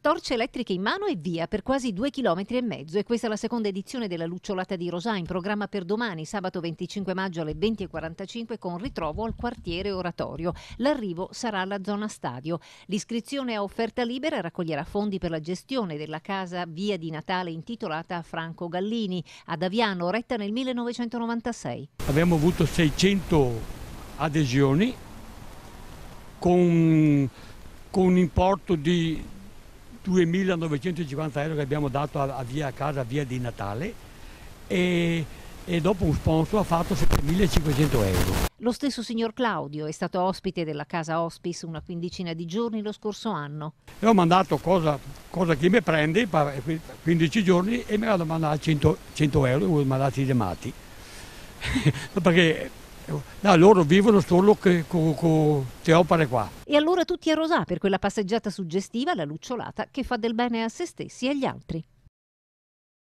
torce elettriche in mano e via per quasi due chilometri e mezzo. E questa è la seconda edizione della Lucciolata di Rosà, in programma per domani, sabato 25 maggio alle 20.45, con ritrovo al quartiere Oratorio. L'arrivo sarà alla zona stadio. L'iscrizione a offerta libera raccoglierà fondi per la gestione della casa Via di Natale intitolata a Franco Gallini, ad Aviano, retta nel 1996. Abbiamo avuto 600 adesioni con, con un importo di 2.950 euro che abbiamo dato a, a via a casa, a via di Natale e, e dopo un sponsor ha fatto 7.500 euro. Lo stesso signor Claudio è stato ospite della casa Hospice una quindicina di giorni lo scorso anno. E ho mandato cosa, cosa che mi prende, 15 giorni, e mi hanno mandato 100, 100 euro, mi hanno mandato i demati. Perché No, loro vivono solo con queste opere qua. E allora tutti a Rosà per quella passeggiata suggestiva, la lucciolata, che fa del bene a se stessi e agli altri.